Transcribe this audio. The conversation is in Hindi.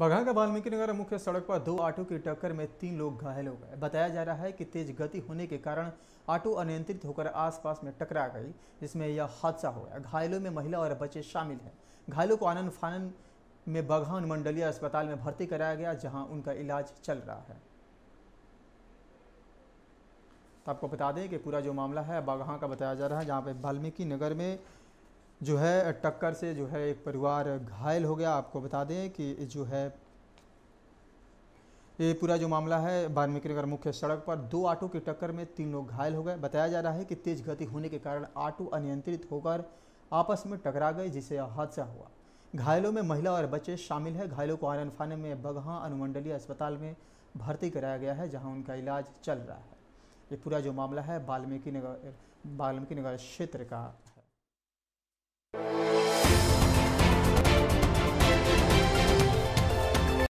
बगहा का वाल्मीकि नगर मुख्य सड़क पर दो ऑटो की टक्कर में तीन लोग घायल हो गए बताया जा रहा है कि तेज गति होने के कारण ऑटो अनियंत्रित होकर आसपास में टकरा गई जिसमें यह हादसा हो गया घायलों में महिला और बच्चे शामिल हैं घायलों को आनंद फानन में बघा अनुमंडलीय अस्पताल में भर्ती कराया गया जहाँ उनका इलाज चल रहा है तो आपको बता दें कि पूरा जो मामला है बगहा का बताया जा रहा है जहाँ पर वाल्मीकि नगर में जो है टक्कर से जो है एक परिवार घायल हो गया आपको बता दें कि जो है ये पूरा जो मामला है बाल्मीकि नगर मुख्य सड़क पर दो ऑटो की टक्कर में तीन लोग घायल हो गए बताया जा रहा है कि तेज गति होने के कारण ऑटो अनियंत्रित होकर आपस में टकरा गए जिससे यह हादसा हुआ घायलों में महिला और बच्चे शामिल है घायलों को आनंद फाने में बगहा अनुमंडलीय अस्पताल में भर्ती कराया गया है जहाँ उनका इलाज चल रहा है ये पूरा जो मामला है बाल्मीकि नगर वाल्मीकि नगर क्षेत्र का है